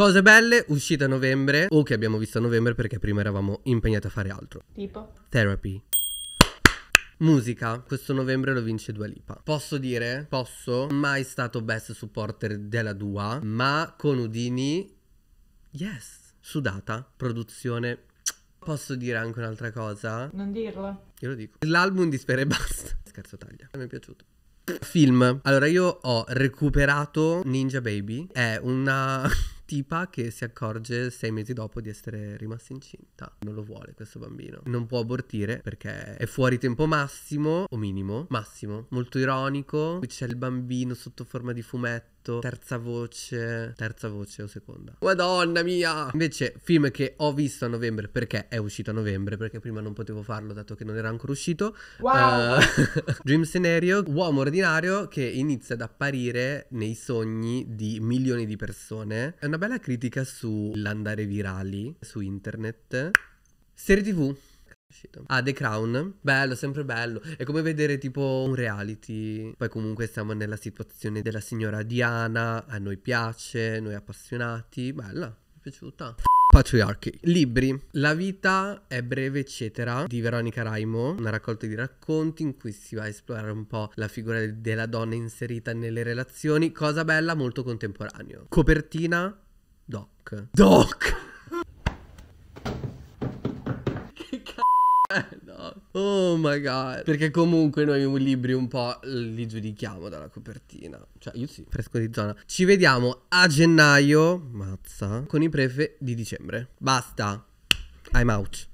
Cose belle uscite a novembre o che abbiamo visto a novembre perché prima eravamo impegnati a fare altro. Tipo? Therapy. Musica, questo novembre lo vince Dua Lipa. Posso dire, posso, mai stato best supporter della Dua, ma con Udini, yes, sudata, produzione. Posso dire anche un'altra cosa? Non dirlo. Io lo dico. L'album di Spera e Basta. Scherzo taglia, non mi è piaciuto. Film. Allora io ho recuperato Ninja Baby, è una tipa che si accorge sei mesi dopo di essere rimasta incinta. Non lo vuole questo bambino. Non può abortire perché è fuori tempo massimo o minimo. Massimo. Molto ironico. Qui c'è il bambino sotto forma di fumetto detto terza voce, terza voce o seconda. Madonna mia! Invece film che ho visto a novembre perché è uscito a novembre, perché prima non potevo farlo dato che non era ancora uscito. Wow! Uh, Dream Scenario, uomo ordinario che inizia ad apparire nei sogni di milioni di persone. È una bella critica sull'andare virali su internet. Serie TV Ah, The Crown. Bello, sempre bello. È come vedere tipo un reality. Poi comunque siamo nella situazione della signora Diana. A noi piace, noi appassionati. Bella, mi è piaciuta. Patriarchy. Libri. La vita è breve, eccetera, di Veronica Raimo, una raccolta di racconti in cui si va a esplorare un po' la figura della donna inserita nelle relazioni. Cosa bella, molto contemporaneo. Copertina. Doc. Doc! Oh my god. Perché comunque noi i libri un po' li giudichiamo dalla copertina. Cioè, io sì, fresco di zona. Ci vediamo a gennaio, mazza, con i prefe di dicembre. Basta. I'm out.